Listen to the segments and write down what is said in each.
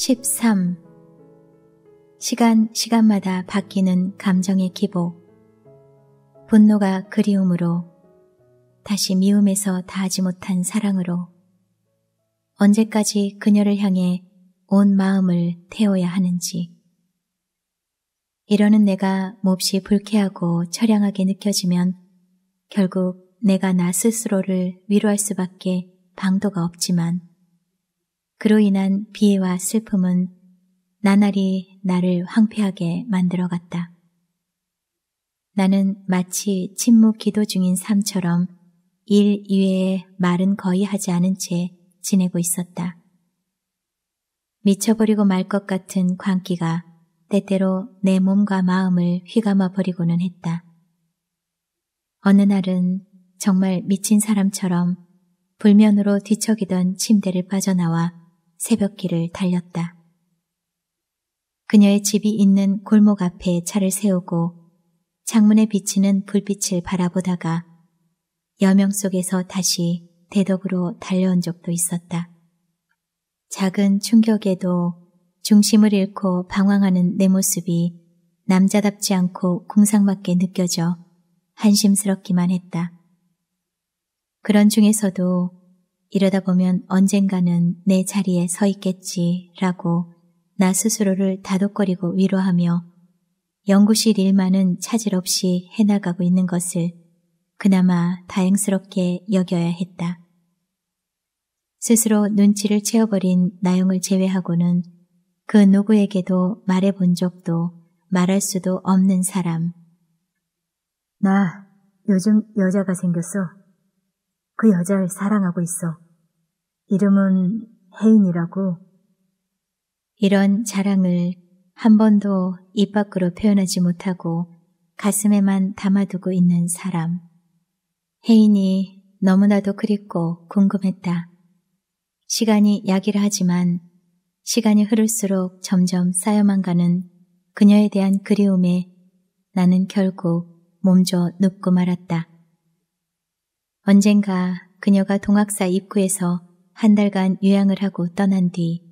13. 시간, 시간마다 바뀌는 감정의 기복. 분노가 그리움으로, 다시 미움에서 다하지 못한 사랑으로, 언제까지 그녀를 향해 온 마음을 태워야 하는지. 이러는 내가 몹시 불쾌하고 처량하게 느껴지면 결국 내가 나 스스로를 위로할 수밖에 방도가 없지만 그로 인한 비애와 슬픔은 나날이 나를 황폐하게 만들어갔다. 나는 마치 침묵 기도 중인 삶처럼 일 이외에 말은 거의 하지 않은 채 지내고 있었다. 미쳐버리고 말 것 같은 광기가 때때로 내 몸과 마음을 휘감아 버리고는 했다. 어느 날은 정말 미친 사람처럼 불면으로 뒤척이던 침대를 빠져나와 새벽길을 달렸다. 그녀의 집이 있는 골목 앞에 차를 세우고 창문에 비치는 불빛을 바라보다가 여명 속에서 다시 대덕으로 달려온 적도 있었다. 작은 충격에도 중심을 잃고 방황하는 내 모습이 남자답지 않고 궁상맞게 느껴져 한심스럽기만 했다. 그런 중에서도 이러다 보면 언젠가는 내 자리에 서 있겠지라고 나 스스로를 다독거리고 위로하며 연구실 일만은 차질 없이 해나가고 있는 것을 그나마 다행스럽게 여겨야 했다. 스스로 눈치를 채워버린 나영을 제외하고는 그 누구에게도 말해본 적도 말할 수도 없는 사람. 나 요즘 여자가 생겼어. 그 여자를 사랑하고 있어. 이름은 혜인이라고. 이런 자랑을 한 번도 입 밖으로 표현하지 못하고 가슴에만 담아두고 있는 사람. 혜인이 너무나도 그립고 궁금했다. 시간이 약이라 하지만 시간이 흐를수록 점점 쌓여만 가는 그녀에 대한 그리움에 나는 결국 몸져 눕고 말았다. 언젠가 그녀가 동학사 입구에서 한 달간 유양을 하고 떠난 뒤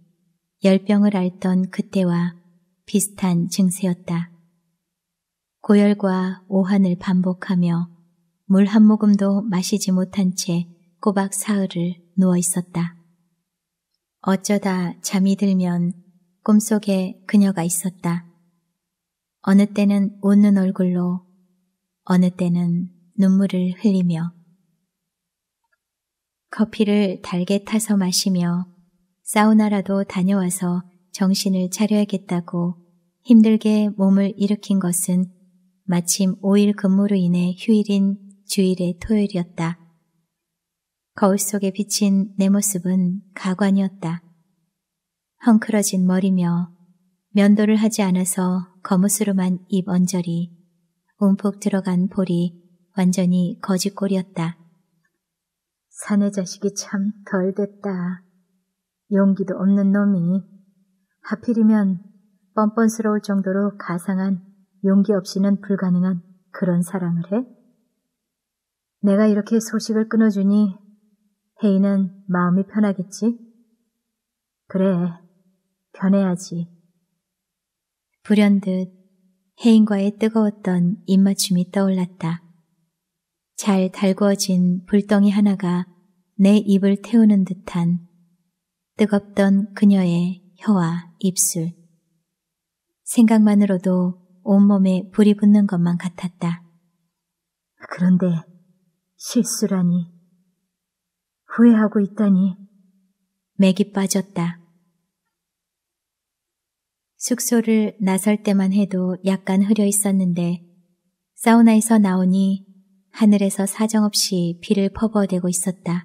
열병을 앓던 그때와 비슷한 증세였다. 고열과 오한을 반복하며 물 한 모금도 마시지 못한 채 꼬박 사흘을 누워 있었다. 어쩌다 잠이 들면 꿈속에 그녀가 있었다. 어느 때는 웃는 얼굴로, 어느 때는 눈물을 흘리며 커피를 달게 타서 마시며 사우나라도 다녀와서 정신을 차려야겠다고 힘들게 몸을 일으킨 것은 마침 5일 근무로 인해 휴일인 주일의 토요일이었다. 거울 속에 비친 내 모습은 가관이었다. 헝클어진 머리며 면도를 하지 않아서 거무스름한 입 언저리, 움푹 들어간 볼이 완전히 거짓골이었다 사내 자식이 참 덜 됐다. 용기도 없는 놈이 하필이면 뻔뻔스러울 정도로 가상한 용기 없이는 불가능한 그런 사랑을 해? 내가 이렇게 소식을 끊어주니 혜인은 마음이 편하겠지? 그래, 변해야지. 불현듯 혜인과의 뜨거웠던 입맞춤이 떠올랐다. 잘 달궈진 불덩이 하나가 내 입을 태우는 듯한 뜨겁던 그녀의 혀와 입술. 생각만으로도 온몸에 불이 붙는 것만 같았다. 그런데 실수라니. 후회하고 있다니. 맥이 빠졌다. 숙소를 나설 때만 해도 약간 흐려 있었는데 사우나에서 나오니 하늘에서 사정없이 비를 퍼부어대고 있었다.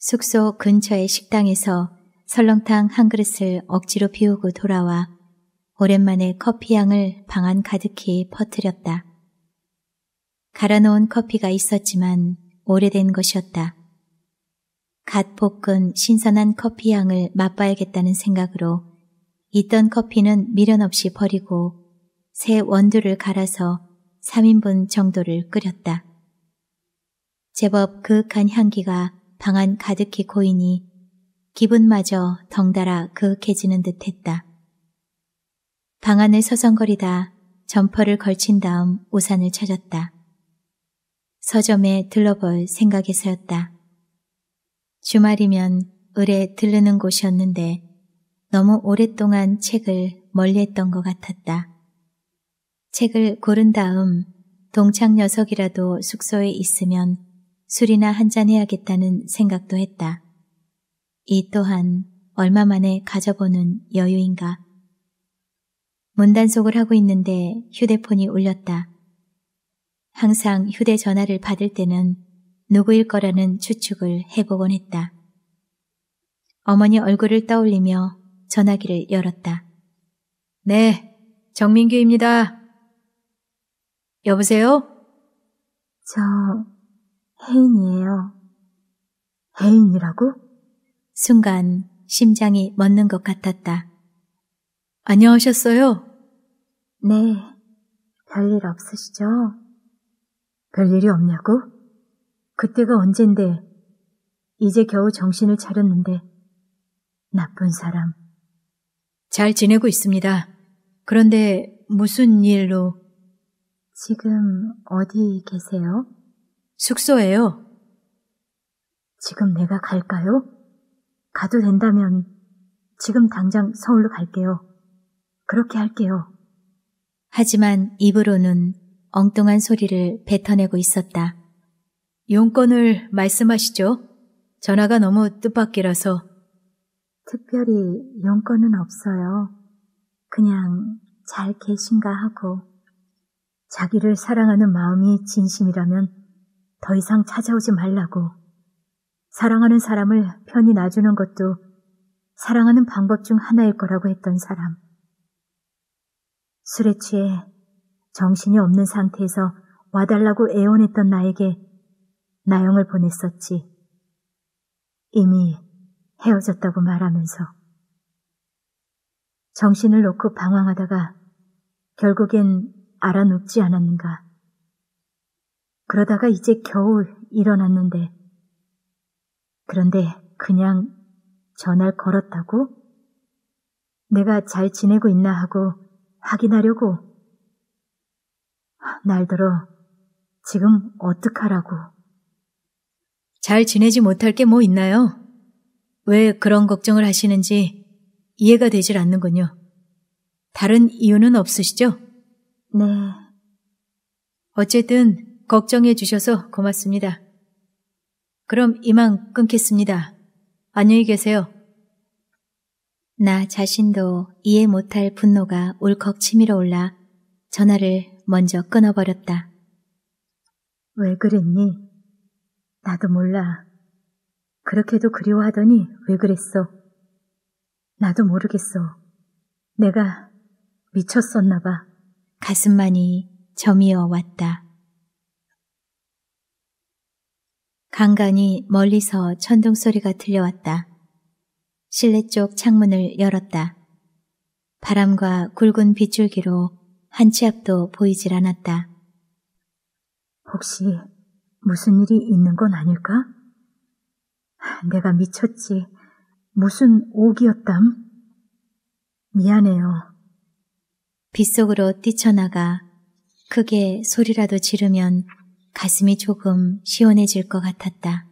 숙소 근처의 식당에서 설렁탕 한 그릇을 억지로 비우고 돌아와 오랜만에 커피향을 방안 가득히 퍼뜨렸다. 갈아놓은 커피가 있었지만 오래된 것이었다. 갓 볶은 신선한 커피향을 맛봐야겠다는 생각으로 있던 커피는 미련 없이 버리고 새 원두를 갈아서 3인분 정도를 끓였다. 제법 그윽한 향기가 방안 가득히 고이니 기분마저 덩달아 그윽해지는 듯했다. 방 안을 서성거리다 점퍼를 걸친 다음 우산을 찾았다. 서점에 들러볼 생각에서였다. 주말이면 을에 들르는 곳이었는데 너무 오랫동안 책을 멀리했던 것 같았다. 책을 고른 다음 동창 녀석이라도 숙소에 있으면 술이나 한잔 해야겠다는 생각도 했다. 이 또한 얼마 만에 가져보는 여유인가. 문단속을 하고 있는데 휴대폰이 울렸다. 항상 휴대전화를 받을 때는 누구일 거라는 추측을 해보곤 했다. 어머니 얼굴을 떠올리며 전화기를 열었다. 네, 정민규입니다. 여보세요? 저 혜인이에요. 혜인이라고? 순간 심장이 멎는 것 같았다. 안녕하셨어요? 네, 별일 없으시죠? 별일이 없냐고? 그때가 언젠데, 이제 겨우 정신을 차렸는데, 나쁜 사람. 잘 지내고 있습니다. 그런데 무슨 일로? 지금 어디 계세요? 숙소에요. 지금 내가 갈까요? 가도 된다면 지금 당장 서울로 갈게요. 그렇게 할게요. 하지만 입으로는 엉뚱한 소리를 뱉어내고 있었다. 용건을 말씀하시죠? 전화가 너무 뜻밖이라서. 특별히 용건은 없어요. 그냥 잘 계신가 하고. 자기를 사랑하는 마음이 진심이라면 더 이상 찾아오지 말라고. 사랑하는 사람을 편히 놔주는 것도 사랑하는 방법 중 하나일 거라고 했던 사람. 술에 취해 정신이 없는 상태에서 와달라고 애원했던 나에게 나영을 보냈었지. 이미 헤어졌다고 말하면서. 정신을 놓고 방황하다가 결국엔 알아눕지 않았는가. 그러다가 이제 겨우 일어났는데, 그런데 그냥 전화를 걸었다고? 내가 잘 지내고 있나 하고 확인하려고. 날 들어, 지금 어떡하라고. 잘 지내지 못할 게 뭐 있나요? 왜 그런 걱정을 하시는지 이해가 되질 않는군요. 다른 이유는 없으시죠? 네. 어쨌든 걱정해 주셔서 고맙습니다. 그럼 이만 끊겠습니다. 안녕히 계세요. 나 자신도 이해 못할 분노가 울컥 치밀어 올라 전화를 먼저 끊어버렸다. 왜 그랬니? 나도 몰라. 그렇게도 그리워하더니 왜 그랬어? 나도 모르겠어. 내가 미쳤었나 봐. 가슴만이 점이어 왔다. 간간히 멀리서 천둥 소리가 들려왔다. 실내 쪽 창문을 열었다. 바람과 굵은 빗줄기로 한 치 앞도 보이질 않았다. 혹시 무슨 일이 있는 건 아닐까? 내가 미쳤지. 무슨 옥이었담? 미안해요. 빗속으로 뛰쳐나가 크게 소리라도 지르면 가슴이 조금 시원해질 것 같았다.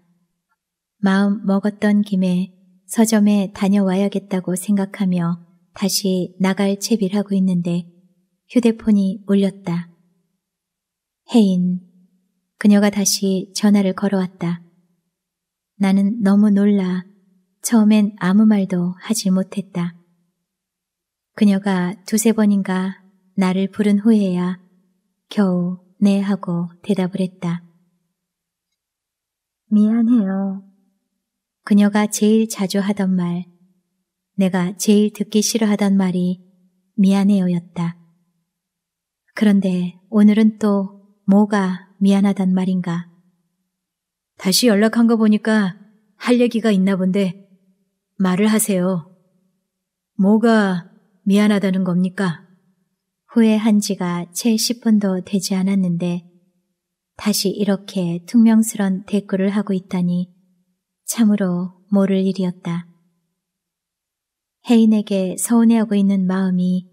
마음 먹었던 김에 서점에 다녀와야겠다고 생각하며 다시 나갈 채비를 하고 있는데 휴대폰이 울렸다. 혜인. 그녀가 다시 전화를 걸어왔다. 나는 너무 놀라 처음엔 아무 말도 하지 못했다. 그녀가 두세 번인가 나를 부른 후에야 겨우 네 하고 대답을 했다. 미안해요. 그녀가 제일 자주 하던 말, 내가 제일 듣기 싫어하던 말이 미안해요였다. 그런데 오늘은 또 뭐가 미안하단 말인가. 다시 연락한 거 보니까 할 얘기가 있나 본데 말을 하세요. 뭐가 미안하다는 겁니까? 후회한 지가 채 10분도 되지 않았는데 다시 이렇게 퉁명스런 댓글을 하고 있다니 참으로 모를 일이었다. 혜인에게 서운해하고 있는 마음이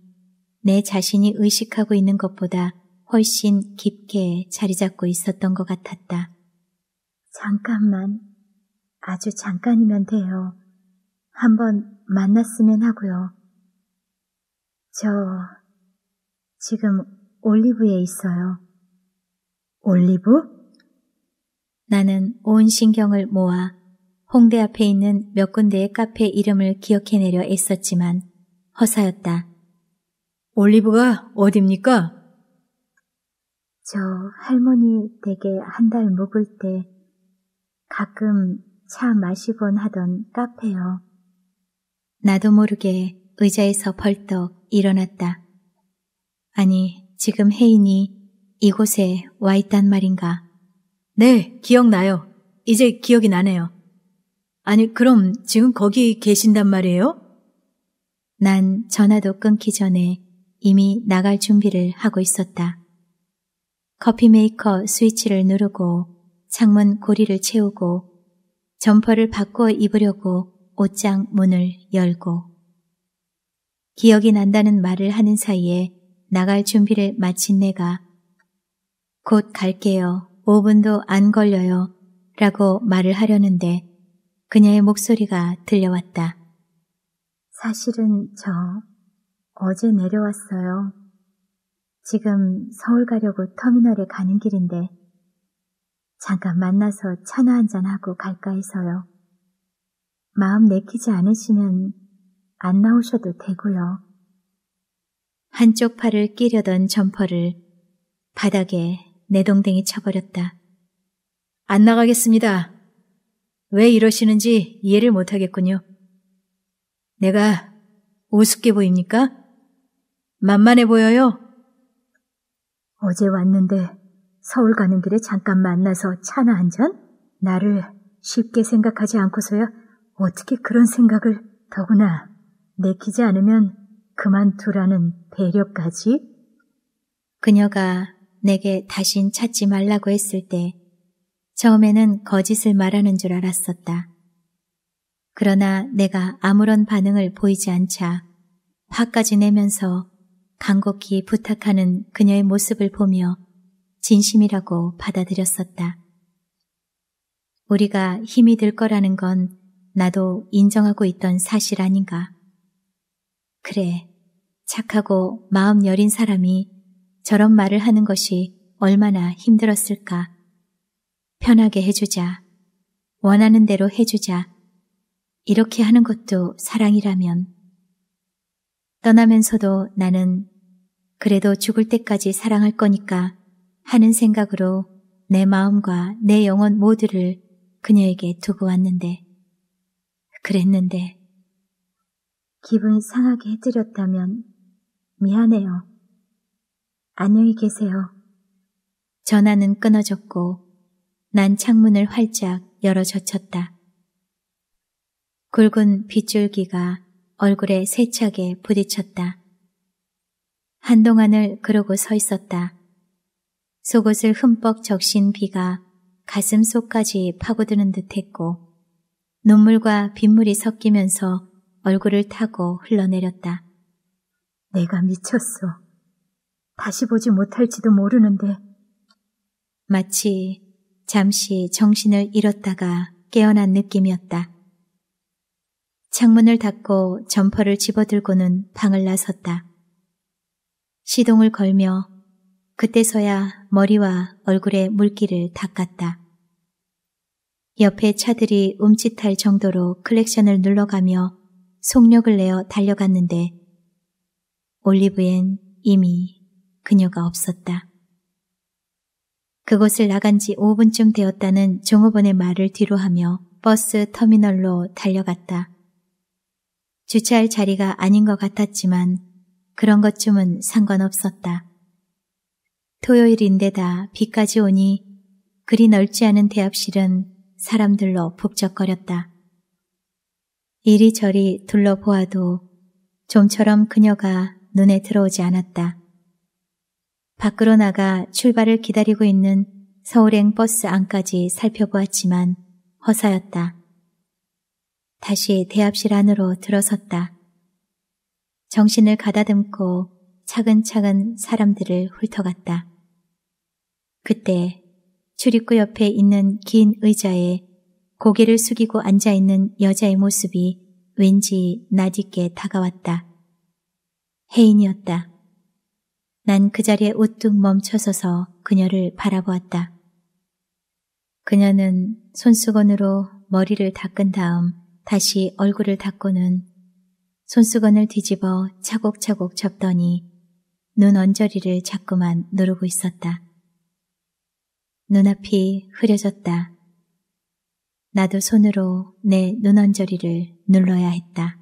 내 자신이 의식하고 있는 것보다 훨씬 깊게 자리 잡고 있었던 것 같았다. 잠깐만, 아주 잠깐이면 돼요. 한번 만났으면 하고요. 저 지금 올리브에 있어요. 올리브? 나는 온 신경을 모아 홍대 앞에 있는 몇 군데의 카페 이름을 기억해내려 애썼지만 허사였다. 올리브가 어딥니까? 저 할머니 댁에 한 달 묵을 때 가끔 차 마시곤 하던 카페요. 나도 모르게 의자에서 벌떡 일어났다. 아니, 지금 혜인이 이곳에 와 있단 말인가? 네, 기억나요. 이제 기억이 나네요. 아니, 그럼 지금 거기 계신단 말이에요? 난 전화도 끊기 전에 이미 나갈 준비를 하고 있었다. 커피 메이커 스위치를 누르고 창문 고리를 채우고 점퍼를 바꿔 입으려고 옷장 문을 열고 기억이 난다는 말을 하는 사이에 나갈 준비를 마친 내가 곧 갈게요. 5분도 안 걸려요. 라고 말을 하려는데 그녀의 목소리가 들려왔다. 사실은 저 어제 내려왔어요. 지금 서울 가려고 터미널에 가는 길인데 잠깐 만나서 차나 한잔하고 갈까 해서요. 마음 내키지 않으시면 안 나오셔도 되고요. 한쪽 팔을 끼려던 점퍼를 바닥에 내동댕이 쳐버렸다. 안 나가겠습니다. 왜 이러시는지 이해를 못하겠군요. 내가 우습게 보입니까? 만만해 보여요? 어제 왔는데 서울 가는 길에 잠깐 만나서 차나 한 잔? 나를 쉽게 생각하지 않고서야 어떻게 그런 생각을 더구나. 내키지 않으면 그만두라는 배려까지? 그녀가 내게 다신 찾지 말라고 했을 때 처음에는 거짓을 말하는 줄 알았었다. 그러나 내가 아무런 반응을 보이지 않자 화까지 내면서 간곡히 부탁하는 그녀의 모습을 보며 진심이라고 받아들였었다. 우리가 힘이 들 거라는 건 나도 인정하고 있던 사실 아닌가. 그래, 착하고 마음 여린 사람이 저런 말을 하는 것이 얼마나 힘들었을까. 편하게 해주자. 원하는 대로 해주자. 이렇게 하는 것도 사랑이라면. 떠나면서도 나는 그래도 죽을 때까지 사랑할 거니까 하는 생각으로 내 마음과 내 영혼 모두를 그녀에게 두고 왔는데. 그랬는데. 기분 상하게 해드렸다면 미안해요. 안녕히 계세요. 전화는 끊어졌고 난 창문을 활짝 열어 젖혔다. 굵은 빗줄기가 얼굴에 세차게 부딪혔다. 한동안을 그러고 서 있었다. 속옷을 흠뻑 적신 비가 가슴 속까지 파고드는 듯 했고 눈물과 빗물이 섞이면서 얼굴을 타고 흘러내렸다. 내가 미쳤어. 다시 보지 못할지도 모르는데. 마치 잠시 정신을 잃었다가 깨어난 느낌이었다. 창문을 닫고 점퍼를 집어들고는 방을 나섰다. 시동을 걸며 그때서야 머리와 얼굴에 물기를 닦았다. 옆에 차들이 움찔할 정도로 클렉션을 눌러가며 속력을 내어 달려갔는데 올리브엔 이미 그녀가 없었다. 그곳을 나간 지 5분쯤 되었다는 종업원의 말을 뒤로하며 버스 터미널로 달려갔다. 주차할 자리가 아닌 것 같았지만 그런 것쯤은 상관없었다. 토요일인데다 비까지 오니 그리 넓지 않은 대합실은 사람들로 북적거렸다. 이리저리 둘러보아도 좀처럼 그녀가 눈에 들어오지 않았다. 밖으로 나가 출발을 기다리고 있는 서울행 버스 안까지 살펴보았지만 허사였다. 다시 대합실 안으로 들어섰다. 정신을 가다듬고 차근차근 사람들을 훑어갔다. 그때 출입구 옆에 있는 긴 의자에 고개를 숙이고 앉아있는 여자의 모습이 왠지 낯익게 다가왔다. 혜인이었다. 난 그 자리에 우뚝 멈춰서서 그녀를 바라보았다. 그녀는 손수건으로 머리를 닦은 다음 다시 얼굴을 닦고는 손수건을 뒤집어 차곡차곡 접더니 눈 언저리를 자꾸만 누르고 있었다. 눈앞이 흐려졌다. 나도 손으로 내 눈언저리를 눌러야 했다.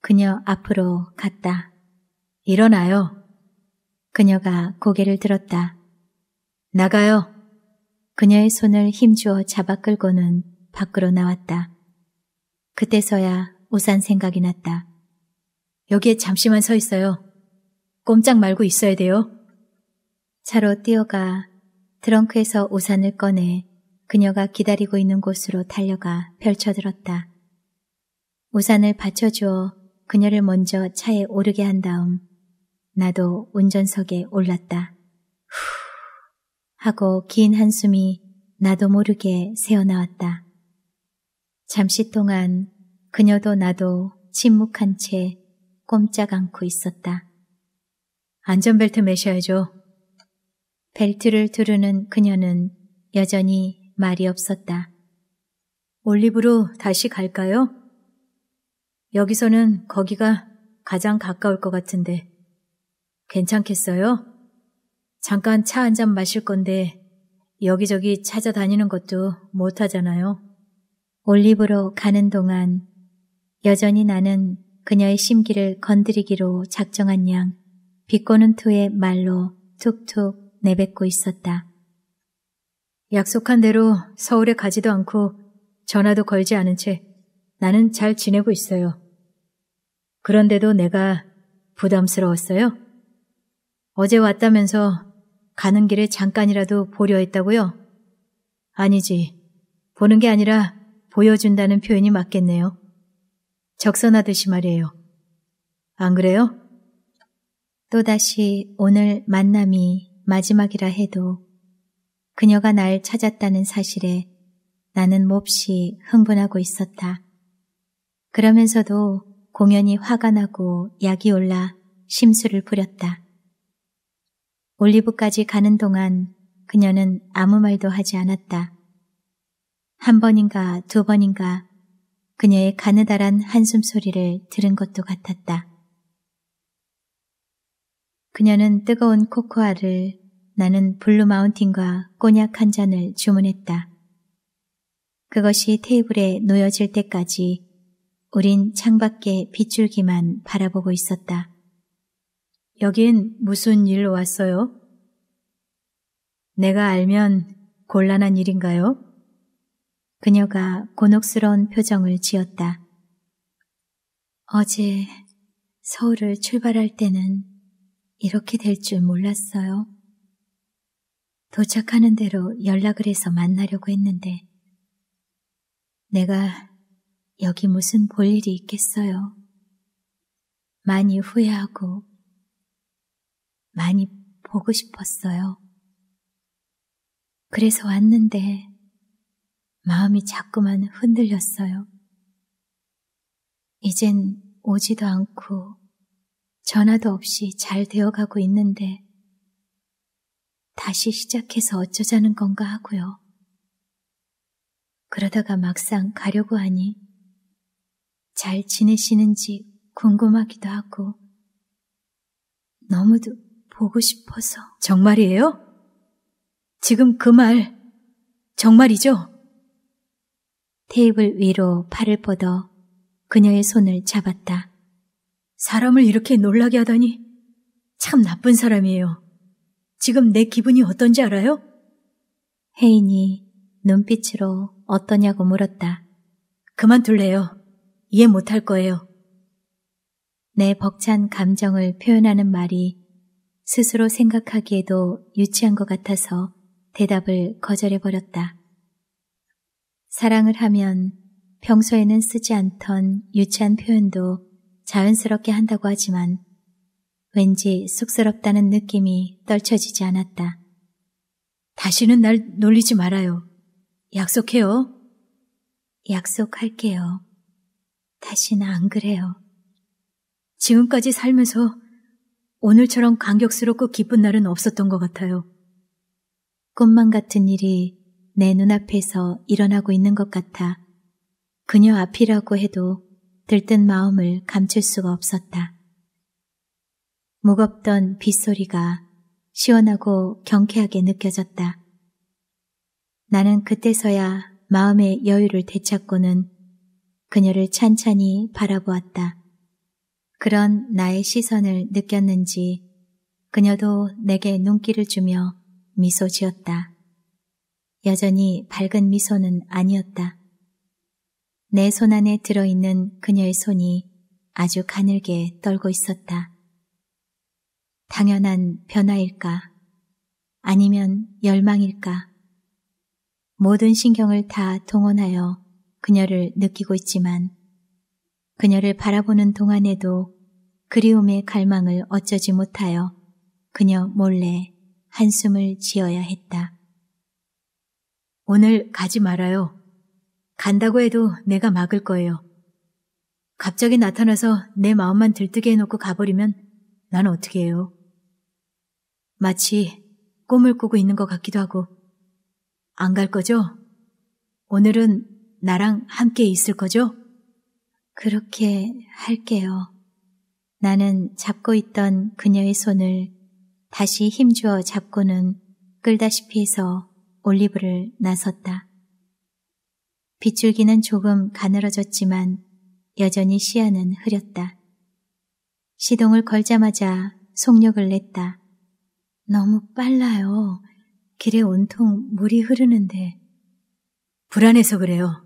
그녀 앞으로 갔다. 일어나요. 그녀가 고개를 들었다. 나가요. 그녀의 손을 힘주어 잡아 끌고는 밖으로 나왔다. 그때서야 우산 생각이 났다. 여기에 잠시만 서 있어요. 꼼짝 말고 있어야 돼요. 차로 뛰어가 트렁크에서 우산을 꺼내 그녀가 기다리고 있는 곳으로 달려가 펼쳐들었다. 우산을 받쳐주어 그녀를 먼저 차에 오르게 한 다음 나도 운전석에 올랐다. 후 하고 긴 한숨이 나도 모르게 새어나왔다. 잠시 동안 그녀도 나도 침묵한 채 꼼짝 않고 있었다. 안전벨트 매셔야죠. 벨트를 두르는 그녀는 여전히 말이 없었다. 올리브로 다시 갈까요? 여기서는 거기가 가장 가까울 것 같은데. 괜찮겠어요? 잠깐 차 한 잔 마실 건데 여기저기 찾아다니는 것도 못하잖아요. 올리브로 가는 동안 여전히 나는 그녀의 심기를 건드리기로 작정한 양 비꼬는 투의 말로 툭툭 내뱉고 있었다. 약속한 대로 서울에 가지도 않고 전화도 걸지 않은 채 나는 잘 지내고 있어요. 그런데도 내가 부담스러웠어요? 어제 왔다면서 가는 길에 잠깐이라도 보려 했다고요? 아니지. 보는 게 아니라 보여준다는 표현이 맞겠네요. 적선하듯이 말이에요. 안 그래요? 또다시 오늘 만남이 마지막이라 해도 그녀가 날 찾았다는 사실에 나는 몹시 흥분하고 있었다. 그러면서도 공연이 화가 나고 약이 올라 심술을 부렸다. 올리브까지 가는 동안 그녀는 아무 말도 하지 않았다. 한 번인가 두 번인가 그녀의 가느다란 한숨 소리를 들은 것도 같았다. 그녀는 뜨거운 코코아를 나는 블루 마운틴과 꼬냑 한 잔을 주문했다. 그것이 테이블에 놓여질 때까지 우린 창밖의 빗줄기만 바라보고 있었다. 여긴 무슨 일로 왔어요? 내가 알면 곤란한 일인가요? 그녀가 곤혹스러운 표정을 지었다. 어제 서울을 출발할 때는 이렇게 될 줄 몰랐어요. 도착하는 대로 연락을 해서 만나려고 했는데 내가 여기 무슨 볼 일이 있겠어요. 많이 후회하고 많이 보고 싶었어요. 그래서 왔는데 마음이 자꾸만 흔들렸어요. 이젠 오지도 않고 전화도 없이 잘 되어가고 있는데 다시 시작해서 어쩌자는 건가 하고요. 그러다가 막상 가려고 하니 잘 지내시는지 궁금하기도 하고 너무도 보고 싶어서 정말이에요? 지금 그 말 정말이죠? 테이블 위로 팔을 뻗어 그녀의 손을 잡았다. 사람을 이렇게 놀라게 하다니 참 나쁜 사람이에요. 지금 내 기분이 어떤지 알아요? 혜인이 눈빛으로 어떠냐고 물었다. 그만둘래요. 이해 못할 거예요. 내 벅찬 감정을 표현하는 말이 스스로 생각하기에도 유치한 것 같아서 대답을 거절해버렸다. 사랑을 하면 평소에는 쓰지 않던 유치한 표현도 자연스럽게 한다고 하지만 왠지 쑥스럽다는 느낌이 떨쳐지지 않았다. 다시는 날 놀리지 말아요. 약속해요. 약속할게요. 다시는 안 그래요. 지금까지 살면서 오늘처럼 감격스럽고 기쁜 날은 없었던 것 같아요. 꿈만 같은 일이 내 눈앞에서 일어나고 있는 것 같아 그녀 앞이라고 해도 들뜬 마음을 감출 수가 없었다. 무겁던 빗소리가 시원하고 경쾌하게 느껴졌다. 나는 그때서야 마음의 여유를 되찾고는 그녀를 찬찬히 바라보았다. 그런 나의 시선을 느꼈는지 그녀도 내게 눈길을 주며 미소 지었다. 여전히 밝은 미소는 아니었다. 내 손 안에 들어있는 그녀의 손이 아주 가늘게 떨고 있었다. 당연한 변화일까? 아니면 열망일까? 모든 신경을 다 동원하여 그녀를 느끼고 있지만 그녀를 바라보는 동안에도 그리움의 갈망을 어쩌지 못하여 그녀 몰래 한숨을 지어야 했다. 오늘 가지 말아요. 간다고 해도 내가 막을 거예요. 갑자기 나타나서 내 마음만 들뜨게 해놓고 가버리면 난 어떻게 해요? 마치 꿈을 꾸고 있는 것 같기도 하고. 안 갈 거죠? 오늘은 나랑 함께 있을 거죠? 그렇게 할게요. 나는 잡고 있던 그녀의 손을 다시 힘주어 잡고는 끌다시피 해서 올리브를 나섰다. 빗줄기는 조금 가늘어졌지만 여전히 시야는 흐렸다. 시동을 걸자마자 속력을 냈다. 너무 빨라요. 길에 온통 물이 흐르는데. 불안해서 그래요.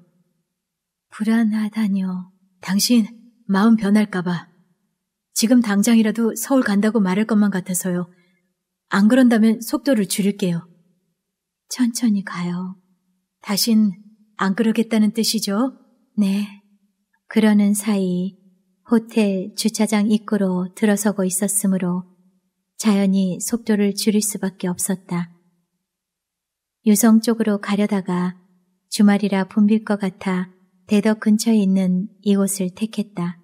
불안하다뇨. 당신 마음 변할까봐. 지금 당장이라도 서울 간다고 말할 것만 같아서요. 안 그런다면 속도를 줄일게요. 천천히 가요. 다신 안 그러겠다는 뜻이죠? 네. 그러는 사이 호텔 주차장 입구로 들어서고 있었으므로 자연히 속도를 줄일 수밖에 없었다. 유성 쪽으로 가려다가 주말이라 붐빌 것 같아 대덕 근처에 있는 이곳을 택했다.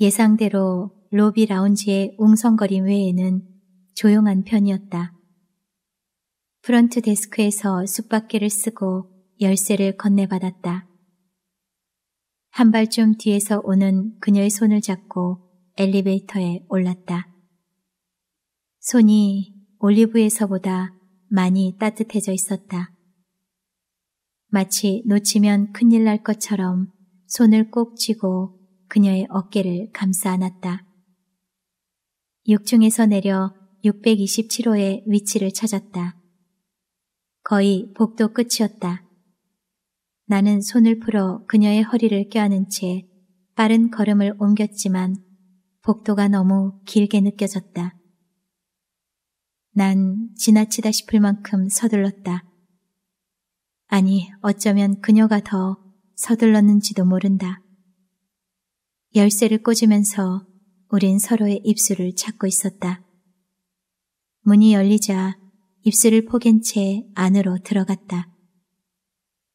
예상대로 로비 라운지의 웅성거림 외에는 조용한 편이었다. 프런트 데스크에서 숯바퀴를 쓰고 열쇠를 건네받았다. 한 발쯤 뒤에서 오는 그녀의 손을 잡고 엘리베이터에 올랐다. 손이 올리브에서보다 많이 따뜻해져 있었다. 마치 놓치면 큰일 날 것처럼 손을 꼭 쥐고 그녀의 어깨를 감싸 안았다. 6중에서 내려 627호의 위치를 찾았다. 거의 복도 끝이었다. 나는 손을 풀어 그녀의 허리를 껴안은 채 빠른 걸음을 옮겼지만 복도가 너무 길게 느껴졌다. 난 지나치다 싶을 만큼 서둘렀다. 아니, 어쩌면 그녀가 더 서둘렀는지도 모른다. 열쇠를 꽂으면서 우린 서로의 입술을 찾고 있었다. 문이 열리자 입술을 포갠 채 안으로 들어갔다.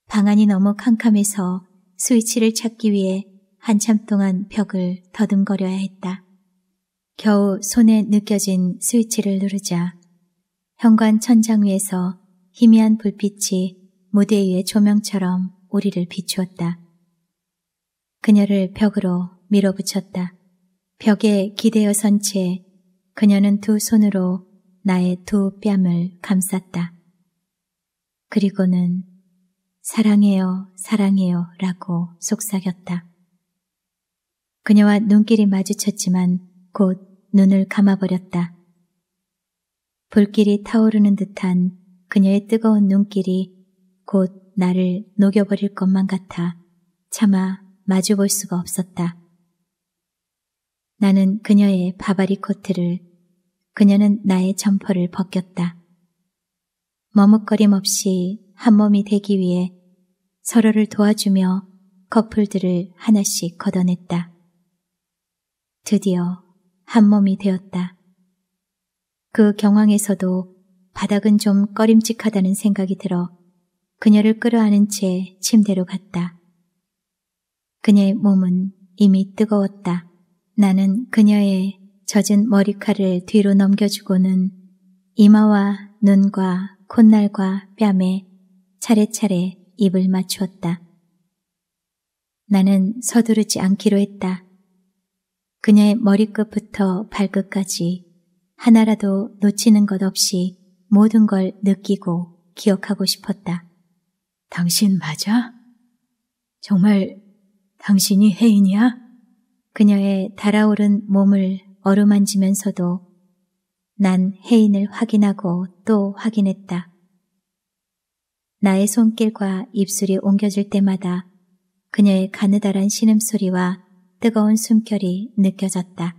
방 안이 너무 캄캄해서 스위치를 찾기 위해 한참 동안 벽을 더듬거려야 했다. 겨우 손에 느껴진 스위치를 누르자 현관 천장 위에서 희미한 불빛이 무대 위의 조명처럼 우리를 비추었다. 그녀를 벽으로 밀어붙였다. 벽에 기대어 선 채 그녀는 두 손으로 나의 두 뺨을 감쌌다. 그리고는 사랑해요, 사랑해요 라고 속삭였다. 그녀와 눈길이 마주쳤지만 곧 눈을 감아버렸다. 불길이 타오르는 듯한 그녀의 뜨거운 눈길이 곧 나를 녹여버릴 것만 같아 차마 마주볼 수가 없었다. 나는 그녀의 바바리 코트를, 그녀는 나의 점퍼를 벗겼다. 머뭇거림 없이 한몸이 되기 위해 서로를 도와주며 커플들을 하나씩 걷어냈다. 드디어 한몸이 되었다. 그 경황에서도 바닥은 좀 꺼림칙하다는 생각이 들어 그녀를 끌어안은 채 침대로 갔다. 그녀의 몸은 이미 뜨거웠다. 나는 그녀의 젖은 머리카락을 뒤로 넘겨주고는 이마와 눈과 콧날과 뺨에 차례차례 입을 맞추었다. 나는 서두르지 않기로 했다. 그녀의 머리끝부터 발끝까지 하나라도 놓치는 것 없이 모든 걸 느끼고 기억하고 싶었다. 당신 맞아? 정말 당신이 혜인이야? 그녀의 달아오른 몸을 어루만지면서도 난 혜인을 확인하고 또 확인했다. 나의 손길과 입술이 옮겨질 때마다 그녀의 가느다란 신음소리와 뜨거운 숨결이 느껴졌다.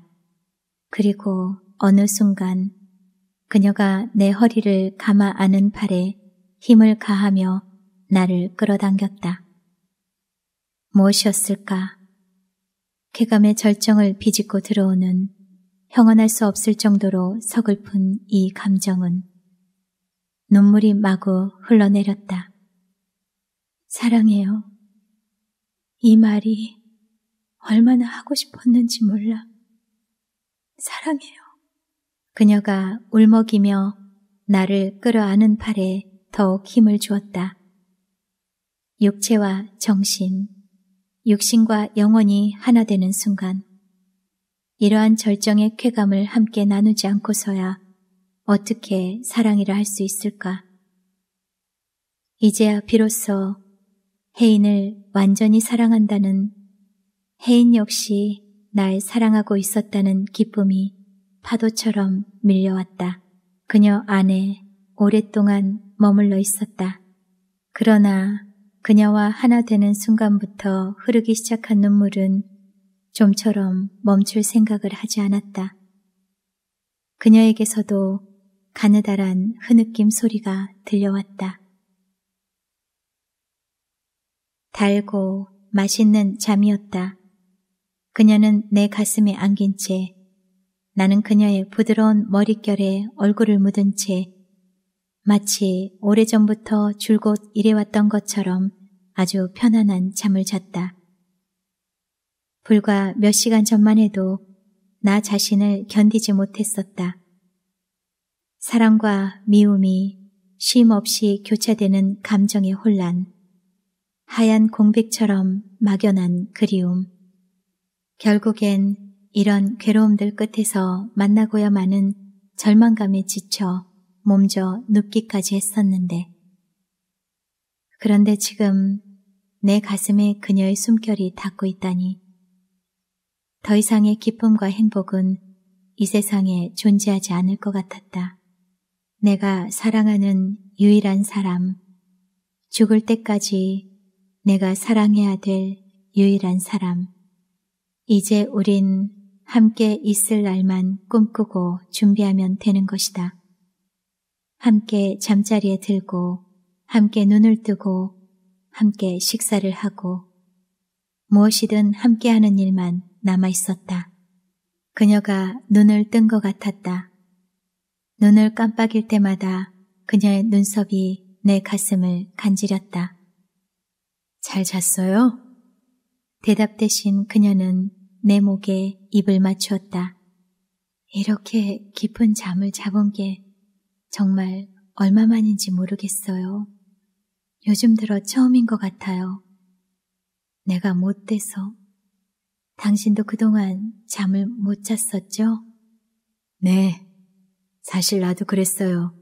그리고 어느 순간 그녀가 내 허리를 감아 안은 팔에 힘을 가하며 나를 끌어당겼다. 무엇이었을까? 쾌감의 절정을 비집고 들어오는 형언할 수 없을 정도로 서글픈 이 감정은 눈물이 마구 흘러내렸다. 사랑해요. 이 말이 얼마나 하고 싶었는지 몰라. 사랑해요. 그녀가 울먹이며 나를 끌어안은 팔에 더욱 힘을 주었다. 육체와 정신, 육신과 영혼이 하나 되는 순간 이러한 절정의 쾌감을 함께 나누지 않고서야 어떻게 사랑이라 할 수 있을까? 이제야 비로소 혜인을 완전히 사랑한다는 혜인 역시 날 사랑하고 있었다는 기쁨이 파도처럼 밀려왔다. 그녀 안에 오랫동안 머물러 있었다. 그러나 그녀와 하나 되는 순간부터 흐르기 시작한 눈물은 좀처럼 멈출 생각을 하지 않았다. 그녀에게서도 가느다란 흐느낌 소리가 들려왔다. 달고 맛있는 잠이었다. 그녀는 내 가슴에 안긴 채 나는 그녀의 부드러운 머릿결에 얼굴을 묻은 채 마치 오래전부터 줄곧 이래왔던 것처럼 아주 편안한 잠을 잤다. 불과 몇 시간 전만 해도 나 자신을 견디지 못했었다. 사랑과 미움이 쉼 없이 교차되는 감정의 혼란, 하얀 공백처럼 막연한 그리움, 결국엔 이런 괴로움들 끝에서 만나고야만은 절망감에 지쳐 몸져 눕기까지 했었는데 그런데 지금 내 가슴에 그녀의 숨결이 닿고 있다니 더 이상의 기쁨과 행복은 이 세상에 존재하지 않을 것 같았다. 내가 사랑하는 유일한 사람, 죽을 때까지 내가 사랑해야 될 유일한 사람. 이제 우린 함께 있을 날만 꿈꾸고 준비하면 되는 것이다. 함께 잠자리에 들고 함께 눈을 뜨고 함께 식사를 하고 무엇이든 함께하는 일만 남아 있었다. 그녀가 눈을 뜬 것 같았다. 눈을 깜빡일 때마다 그녀의 눈썹이 내 가슴을 간지렸다. 잘 잤어요? 대답 대신 그녀는 내 목에 입을 맞추었다. 이렇게 깊은 잠을 잡은 게 정말 얼마만인지 모르겠어요. 요즘 들어 처음인 것 같아요. 내가 못돼서. 당신도 그동안 잠을 못 잤었죠? 네. 사실 나도 그랬어요.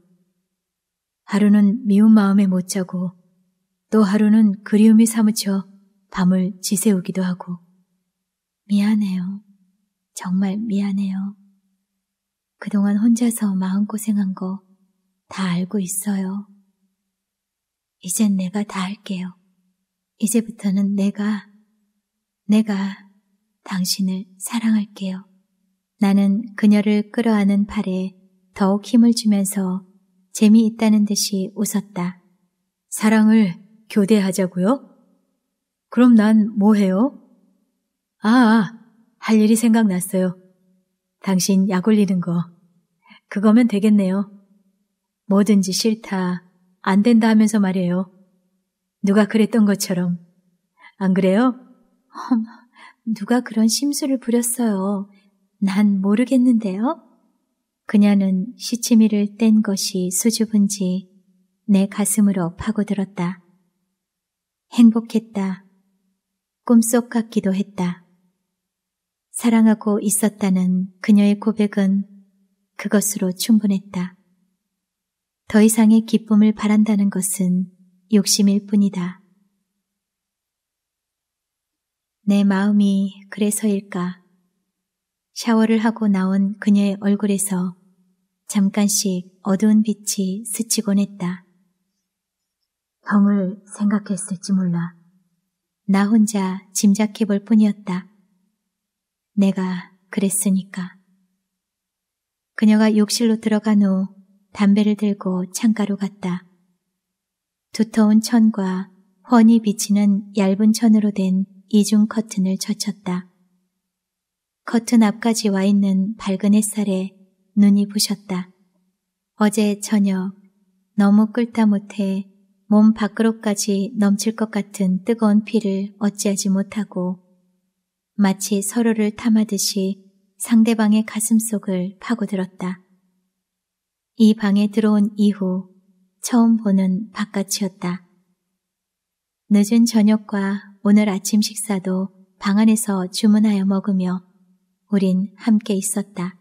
하루는 미운 마음에 못 자고 또 하루는 그리움이 사무쳐 밤을 지새우기도 하고 미안해요. 정말 미안해요. 그동안 혼자서 마음고생한 거 다 알고 있어요. 이젠 내가 다 할게요. 이제부터는 내가, 내가 당신을 사랑할게요. 나는 그녀를 끌어안은 팔에 더욱 힘을 주면서 재미있다는 듯이 웃었다. 사랑을 교대하자고요? 그럼 난 뭐 해요? 아, 아, 할 일이 생각났어요. 당신 약 올리는 거. 그거면 되겠네요. 뭐든지 싫다, 안 된다 하면서 말이에요. 누가 그랬던 것처럼. 안 그래요? 험, 누가 그런 심술을 부렸어요. 난 모르겠는데요. 그녀는 시치미를 뗀 것이 수줍은지 내 가슴으로 파고들었다. 행복했다. 꿈속 같기도 했다. 사랑하고 있었다는 그녀의 고백은 그것으로 충분했다. 더 이상의 기쁨을 바란다는 것은 욕심일 뿐이다. 내 마음이 그래서일까? 샤워를 하고 나온 그녀의 얼굴에서 잠깐씩 어두운 빛이 스치곤 했다. 병을 생각했을지 몰라. 나 혼자 짐작해 볼 뿐이었다. 내가 그랬으니까. 그녀가 욕실로 들어간 후 담배를 들고 창가로 갔다. 두터운 천과 훤히 비치는 얇은 천으로 된 이중 커튼을 젖혔다. 커튼 앞까지 와 있는 밝은 햇살에 눈이 부셨다. 어제 저녁 너무 끓다 못해 몸 밖으로까지 넘칠 것 같은 뜨거운 피를 어찌하지 못하고 마치 서로를 탐하듯이 상대방의 가슴속을 파고들었다. 이 방에 들어온 이후 처음 보는 바깥이었다. 늦은 저녁과 오늘 아침 식사도 방 안에서 주문하여 먹으며 우린 함께 있었다.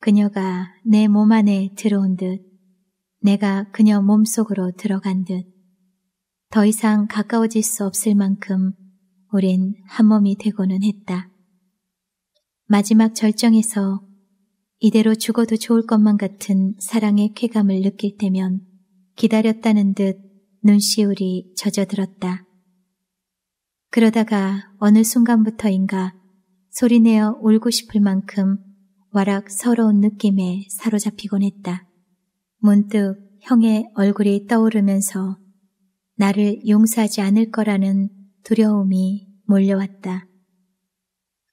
그녀가 내 몸 안에 들어온 듯 내가 그녀 몸속으로 들어간 듯 더 이상 가까워질 수 없을 만큼 우린 한몸이 되고는 했다. 마지막 절정에서 이대로 죽어도 좋을 것만 같은 사랑의 쾌감을 느낄 때면 기다렸다는 듯 눈시울이 젖어들었다. 그러다가 어느 순간부터인가 소리내어 울고 싶을 만큼 와락 서러운 느낌에 사로잡히곤 했다. 문득 형의 얼굴이 떠오르면서 나를 용서하지 않을 거라는 두려움이 몰려왔다.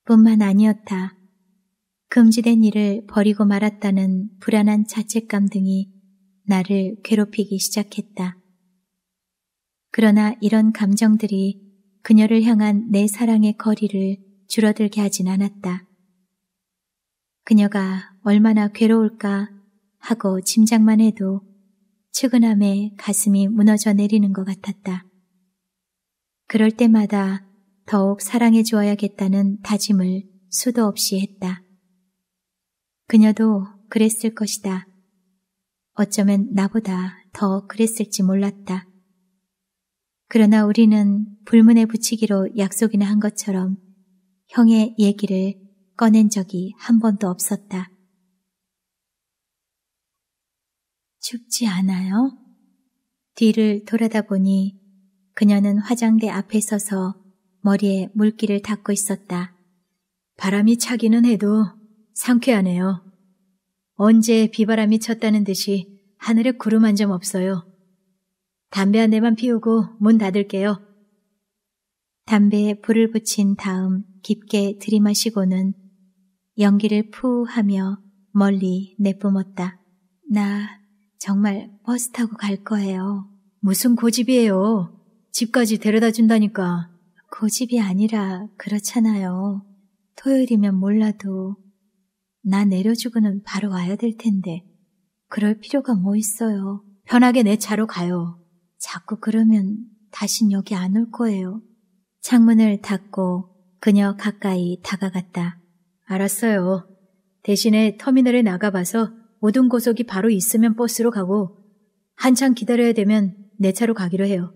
뿐만 아니었다. 금지된 일을 버리고 말았다는 불안한 자책감 등이 나를 괴롭히기 시작했다. 그러나 이런 감정들이 그녀를 향한 내 사랑의 거리를 줄어들게 하진 않았다. 그녀가 얼마나 괴로울까 하고 짐작만 해도 측은함에 가슴이 무너져 내리는 것 같았다. 그럴 때마다 더욱 사랑해 주어야겠다는 다짐을 수도 없이 했다. 그녀도 그랬을 것이다. 어쩌면 나보다 더 그랬을지 몰랐다. 그러나 우리는 불문에 붙이기로 약속이나 한 것처럼 형의 얘기를 꺼낸 적이 한 번도 없었다. 죽지 않아요? 뒤를 돌아다 보니 그녀는 화장대 앞에 서서 머리에 물기를 닦고 있었다. 바람이 차기는 해도 상쾌하네요. 언제 비바람이 쳤다는 듯이 하늘에 구름 한 점 없어요. 담배 한 대만 피우고 문 닫을게요. 담배에 불을 붙인 다음 깊게 들이마시고는 연기를 푸 하며 멀리 내뿜었다. 나 정말 버스 타고 갈 거예요. 무슨 고집이에요. 집까지 데려다 준다니까. 고집이 그 아니라 그렇잖아요. 토요일이면 몰라도 나 내려주고는 바로 와야 될 텐데 그럴 필요가 뭐 있어요. 편하게 내 차로 가요. 자꾸 그러면 다신 여기 안 올 거예요. 창문을 닫고 그녀 가까이 다가갔다. 알았어요. 대신에 터미널에 나가봐서 모든 고속이 바로 있으면 버스로 가고 한참 기다려야 되면 내 차로 가기로 해요.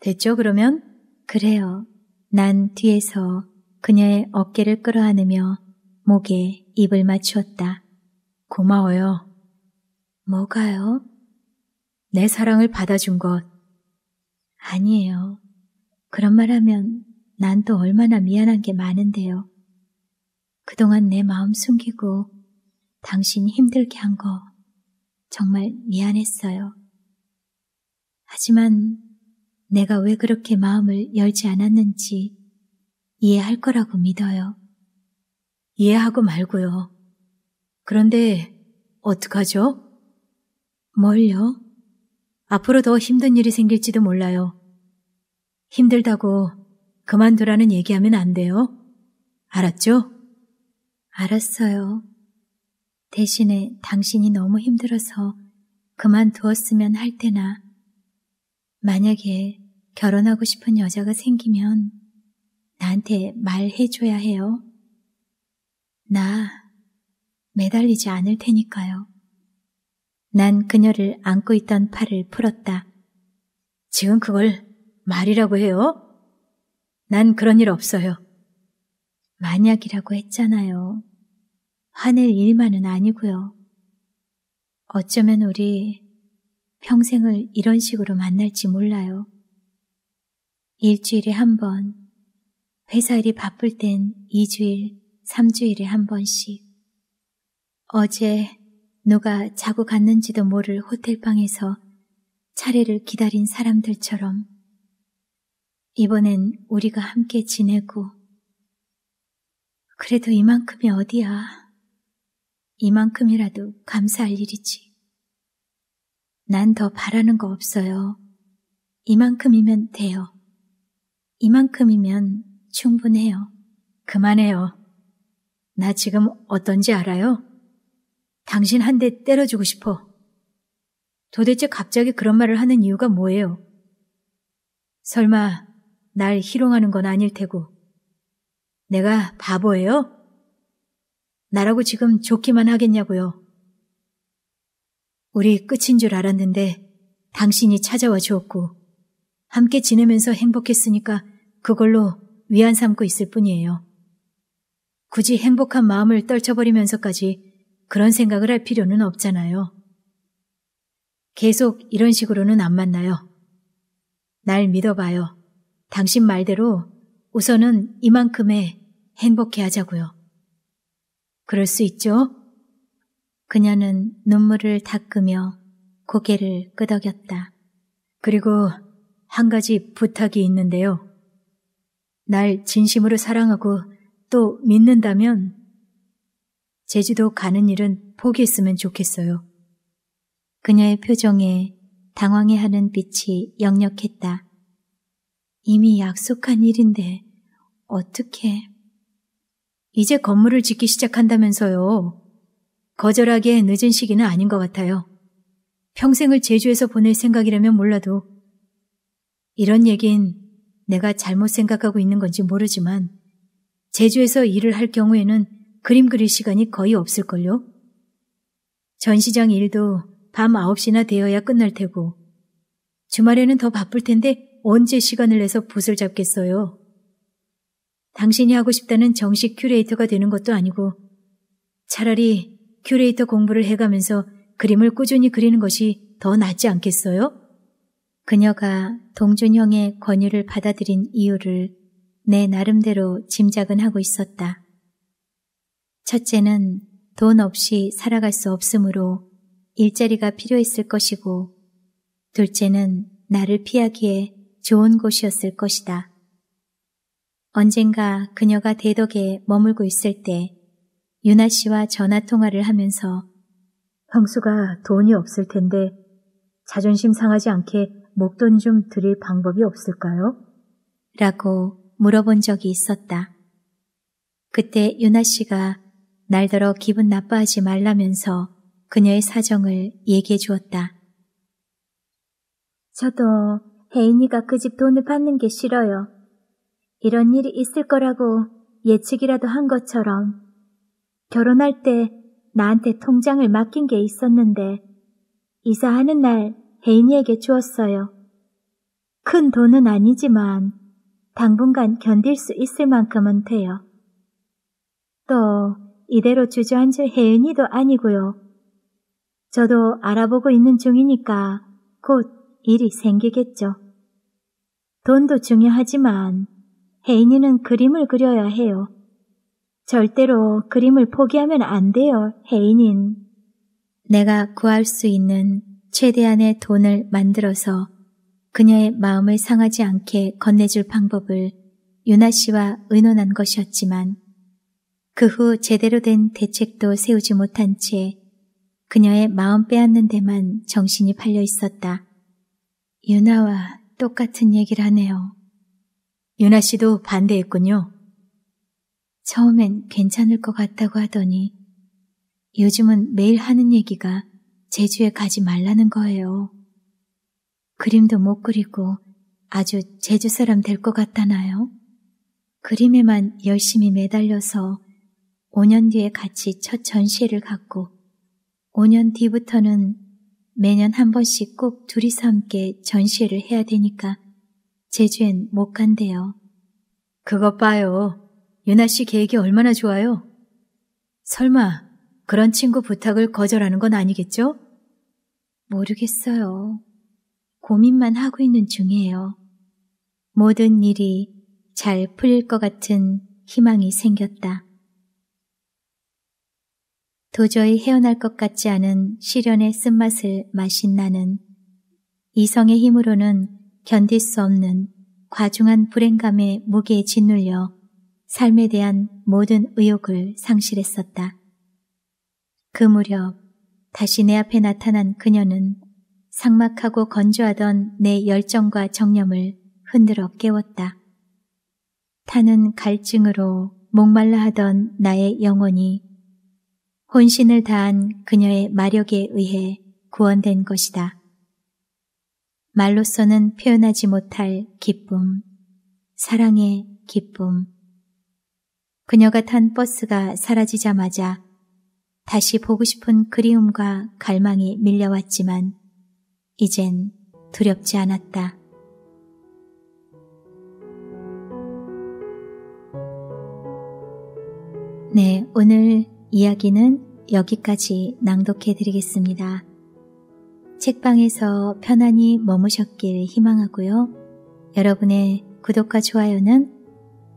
됐죠, 그러면? 그래요. 난 뒤에서 그녀의 어깨를 끌어안으며 목에 입을 맞추었다. 고마워요. 뭐가요? 내 사랑을 받아준 것. 아니에요. 그런 말 하면 난 또 얼마나 미안한 게 많은데요. 그동안 내 마음 숨기고 당신 힘들게 한 거 정말 미안했어요. 하지만 내가 왜 그렇게 마음을 열지 않았는지 이해할 거라고 믿어요. 이해하고 말고요. 그런데 어떡하죠? 뭘요? 앞으로 더 힘든 일이 생길지도 몰라요. 힘들다고 그만두라는 얘기하면 안 돼요. 알았죠? 알았어요. 대신에 당신이 너무 힘들어서 그만두었으면 할 때나 만약에 결혼하고 싶은 여자가 생기면 나한테 말해줘야 해요. 나 매달리지 않을 테니까요. 난 그녀를 안고 있던 팔을 풀었다. 지금 그걸 말이라고 해요? 난 그런 일 없어요. 만약이라고 했잖아요. 화낼 일만은 아니고요. 어쩌면 우리 평생을 이런 식으로 만날지 몰라요. 일주일에 한 번, 회사 일이 바쁠 땐 2주일, 3주일에 한 번씩. 어제 누가 자고 갔는지도 모를 호텔방에서 차례를 기다린 사람들처럼 이번엔 우리가 함께 지내고 그래도 이만큼이 어디야. 이만큼이라도 감사할 일이지. 난더 바라는 거 없어요. 이만큼이면 돼요. 이만큼이면 충분해요. 그만해요. 나 지금 어떤지 알아요? 당신 한 대 때려주고 싶어. 도대체 갑자기 그런 말을 하는 이유가 뭐예요? 설마 날 희롱하는 건 아닐 테고. 내가 바보예요? 나라고 지금 좋기만 하겠냐고요. 우리 끝인 줄 알았는데 당신이 찾아와 주었고 함께 지내면서 행복했으니까 그걸로 위안 삼고 있을 뿐이에요. 굳이 행복한 마음을 떨쳐버리면서까지 그런 생각을 할 필요는 없잖아요. 계속 이런 식으로는 안 만나요. 날 믿어봐요. 당신 말대로 우선은 이만큼의 행복해 하자고요. 그럴 수 있죠? 그녀는 눈물을 닦으며 고개를 끄덕였다. 그리고 한 가지 부탁이 있는데요. 날 진심으로 사랑하고 또 믿는다면 제주도 가는 일은 포기했으면 좋겠어요. 그녀의 표정에 당황해하는 빛이 역력했다. 이미 약속한 일인데 어떻게... 이제 건물을 짓기 시작한다면서요. 거절하기에 늦은 시기는 아닌 것 같아요. 평생을 제주에서 보낼 생각이라면 몰라도 이런 얘긴 내가 잘못 생각하고 있는 건지 모르지만 제주에서 일을 할 경우에는 그림 그릴 시간이 거의 없을걸요? 전시장 일도 밤 9시나 되어야 끝날 테고 주말에는 더 바쁠 텐데 언제 시간을 내서 붓을 잡겠어요? 당신이 하고 싶다는 정식 큐레이터가 되는 것도 아니고 차라리 큐레이터 공부를 해가면서 그림을 꾸준히 그리는 것이 더 낫지 않겠어요? 그녀가 동준형의 권유를 받아들인 이유를 내 나름대로 짐작은 하고 있었다. 첫째는 돈 없이 살아갈 수 없으므로 일자리가 필요했을 것이고, 둘째는 나를 피하기에 좋은 곳이었을 것이다. 언젠가 그녀가 대덕에 머물고 있을 때 유나 씨와 전화 통화를 하면서 형수가 돈이 없을 텐데 자존심 상하지 않게 목돈 좀 드릴 방법이 없을까요? 라고 물어본 적이 있었다. 그때 유나 씨가 날더러 기분 나빠하지 말라면서 그녀의 사정을 얘기해 주었다. 저도 혜인이가 그 집 돈을 받는 게 싫어요. 이런 일이 있을 거라고 예측이라도 한 것처럼 결혼할 때 나한테 통장을 맡긴 게 있었는데 이사하는 날 혜인이에게 주었어요. 큰 돈은 아니지만 당분간 견딜 수 있을 만큼은 돼요. 또 이대로 주저앉을 혜인이도 아니고요. 저도 알아보고 있는 중이니까 곧 일이 생기겠죠. 돈도 중요하지만 혜인이는 그림을 그려야 해요. 절대로 그림을 포기하면 안 돼요, 혜인인. 내가 구할 수 있는 최대한의 돈을 만들어서 그녀의 마음을 상하지 않게 건네줄 방법을 유나 씨와 의논한 것이었지만 그 후 제대로 된 대책도 세우지 못한 채 그녀의 마음 빼앗는 데만 정신이 팔려 있었다. 유나와 똑같은 얘기를 하네요. 유나 씨도 반대했군요. 처음엔 괜찮을 것 같다고 하더니 요즘은 매일 하는 얘기가 제주에 가지 말라는 거예요. 그림도 못 그리고 아주 제주 사람 될 것 같다나요? 그림에만 열심히 매달려서 5년 뒤에 같이 첫 전시회를 갖고 5년 뒤부터는 매년 한 번씩 꼭 둘이서 함께 전시회를 해야 되니까 제주엔 못 간대요. 그것 봐요. 유나 씨 계획이 얼마나 좋아요? 설마 그런 친구 부탁을 거절하는 건 아니겠죠? 모르겠어요. 고민만 하고 있는 중이에요. 모든 일이 잘 풀릴 것 같은 희망이 생겼다. 도저히 헤어날 것 같지 않은 시련의 쓴맛을 마신 나는 이성의 힘으로는 견딜 수 없는 과중한 불행감에 목에 짓눌려 삶에 대한 모든 의욕을 상실했었다. 그 무렵 다시 내 앞에 나타난 그녀는 상막하고 건조하던 내 열정과 정념을 흔들어 깨웠다. 타는 갈증으로 목말라 하던 나의 영혼이 혼신을 다한 그녀의 마력에 의해 구원된 것이다. 말로서는 표현하지 못할 기쁨, 사랑의 기쁨, 그녀가 탄 버스가 사라지자마자 다시 보고 싶은 그리움과 갈망이 밀려왔지만 이젠 두렵지 않았다. 네, 오늘 이야기는 여기까지 낭독해 드리겠습니다. 책방에서 편안히 머무셨길 희망하고요. 여러분의 구독과 좋아요는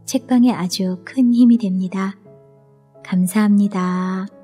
책방에 아주 큰 힘이 됩니다. 감사합니다.